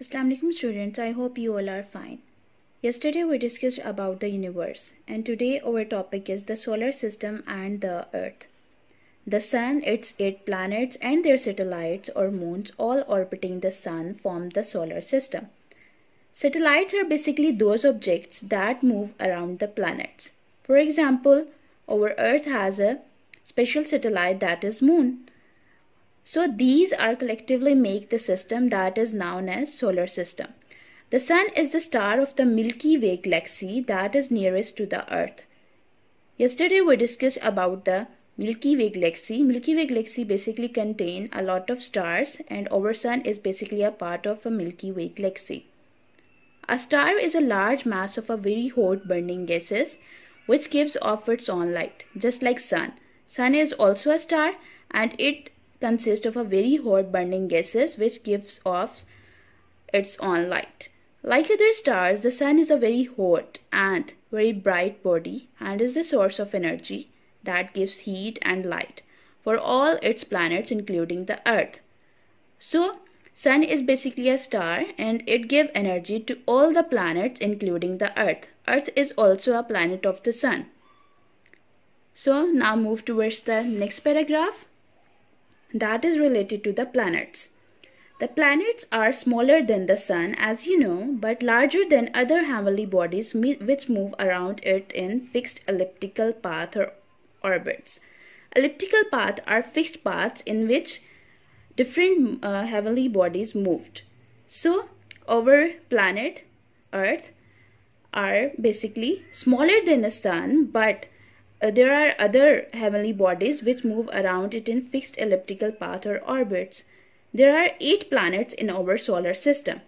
Assalamualaikum students, I hope you all are fine. Yesterday we discussed about the universe and today our topic is the solar system and the earth. The sun, its eight planets and their satellites or moons all orbiting the sun form the solar system. Satellites are basically those objects that move around the planets. For example, our earth has a special satellite that is moon so these are collectively make the system that is known as solar system. The sun is the star of the Milky Way galaxy that is nearest to the earth. Yesterday we discussed about the Milky Way galaxy. Milky Way galaxy basically contain a lot of stars and our sun is basically a part of a Milky Way galaxy. A star is a large mass of a very hot burning gases which gives off its own light just like sun. Sun is also a star and it consists of a very hot burning gases which gives off its own light. Like other stars, the sun is a very hot and very bright body and is the source of energy that gives heat and light for all its planets including the earth. So, sun is basically a star and it gives energy to all the planets including the earth. Earth is also a planet of the sun. So, now move towards the next paragraph that is related to the planets. The planets are smaller than the Sun, as you know, but larger than other heavenly bodies which move around it in fixed elliptical path or orbits. Elliptical paths are fixed paths in which different uh, heavenly bodies moved. So, our planet Earth are basically smaller than the Sun, but uh, there are other heavenly bodies which move around it in fixed elliptical path or orbits. There are eight planets in our solar system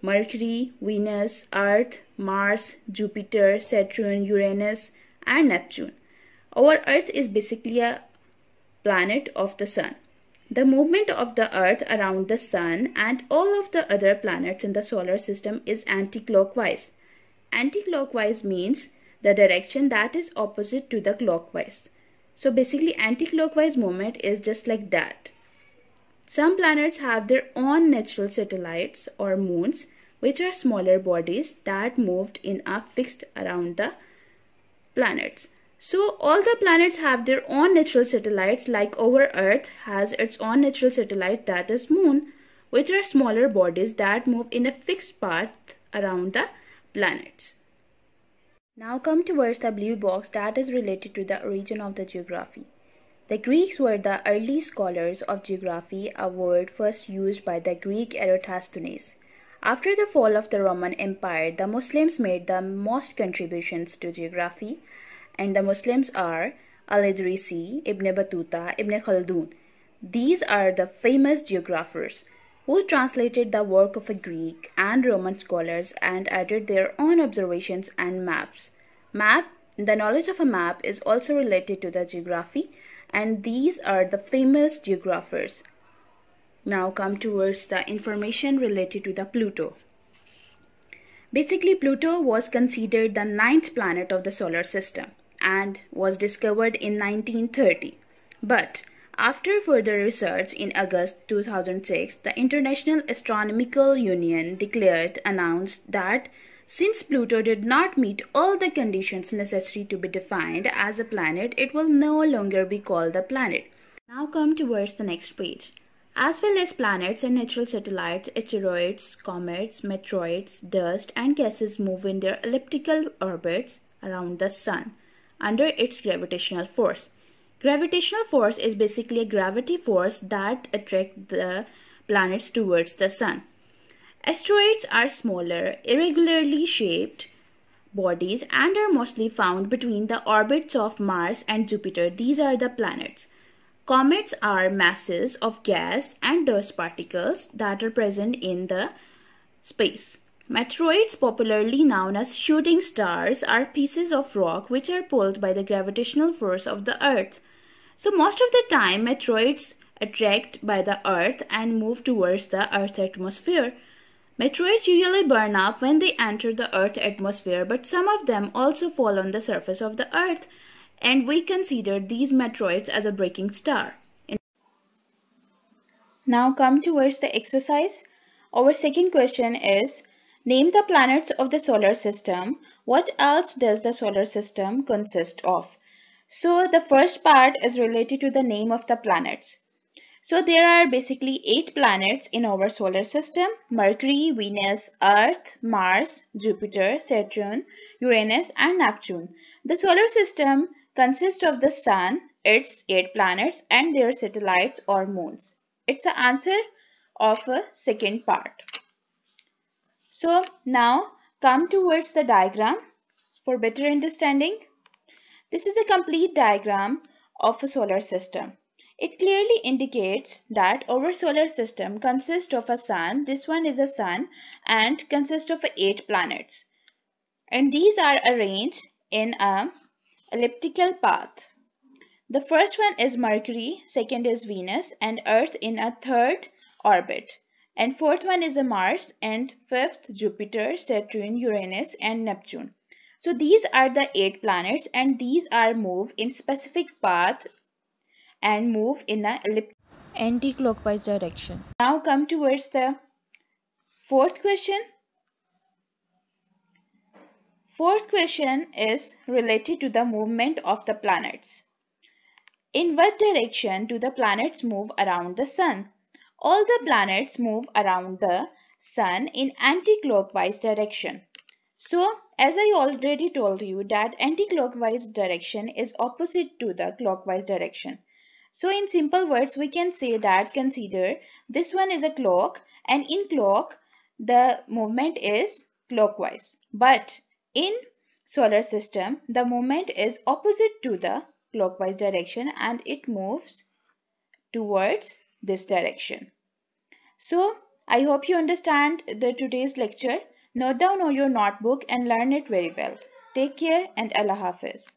Mercury, Venus, Earth, Mars, Jupiter, Saturn, Uranus, and Neptune. Our Earth is basically a planet of the Sun. The movement of the Earth around the Sun and all of the other planets in the solar system is anticlockwise. Anticlockwise means the direction that is opposite to the clockwise. So basically anti-clockwise movement is just like that. Some planets have their own natural satellites or moons which are smaller bodies that moved in a fixed around the planets. So all the planets have their own natural satellites like our Earth has its own natural satellite that is moon which are smaller bodies that move in a fixed path around the planets. Now come towards the blue box that is related to the origin of the geography. The Greeks were the early scholars of geography, a word first used by the Greek Eratosthenes. After the fall of the Roman Empire, the Muslims made the most contributions to geography, and the Muslims are Al-Idrisi, Ibn Battuta, Ibn Khaldun. These are the famous geographers who translated the work of Greek and Roman scholars and added their own observations and maps. Map the knowledge of a map is also related to the geography, and these are the famous geographers. Now come towards the information related to the Pluto. Basically, Pluto was considered the ninth planet of the solar system and was discovered in 1930. But after further research in August 2006, the International Astronomical Union declared announced that since Pluto did not meet all the conditions necessary to be defined as a planet, it will no longer be called a planet. Now come towards the next page. As well as planets and natural satellites, asteroids, comets, meteors, dust, and gases move in their elliptical orbits around the Sun under its gravitational force. Gravitational force is basically a gravity force that attracts the planets towards the sun. Asteroids are smaller, irregularly shaped bodies and are mostly found between the orbits of Mars and Jupiter. These are the planets. Comets are masses of gas and dust particles that are present in the space. Meteoroids, popularly known as shooting stars, are pieces of rock which are pulled by the gravitational force of the Earth. So most of the time, meteors attract by the Earth and move towards the Earth's atmosphere. Meteors usually burn up when they enter the Earth's atmosphere, but some of them also fall on the surface of the Earth, and we consider these meteors as a breaking star. Now come towards the exercise. Our second question is, name the planets of the solar system. What else does the solar system consist of? So the first part is related to the name of the planets. So there are basically eight planets in our solar system, Mercury, Venus, Earth, Mars, Jupiter, Saturn, Uranus and Neptune. The solar system consists of the Sun, its eight planets and their satellites or moons. It's the answer of a second part. So now come towards the diagram for better understanding. This is a complete diagram of a solar system. It clearly indicates that our solar system consists of a sun, this one is a sun, and consists of 8 planets. And these are arranged in a elliptical path. The first one is Mercury, second is Venus, and Earth in a third orbit. And fourth one is Mars, and fifth Jupiter, Saturn, Uranus, and Neptune. So these are the eight planets and these are move in specific path and move in a elliptic anti-clockwise direction. Now come towards the fourth question. Fourth question is related to the movement of the planets. In what direction do the planets move around the sun? All the planets move around the sun in anti-clockwise direction. So, as I already told you that anti-clockwise direction is opposite to the clockwise direction. So, in simple words, we can say that consider this one is a clock and in clock, the movement is clockwise. But in solar system, the movement is opposite to the clockwise direction and it moves towards this direction. So, I hope you understand the today's lecture. Note down your notebook and learn it very well. Take care and Allah Hafiz.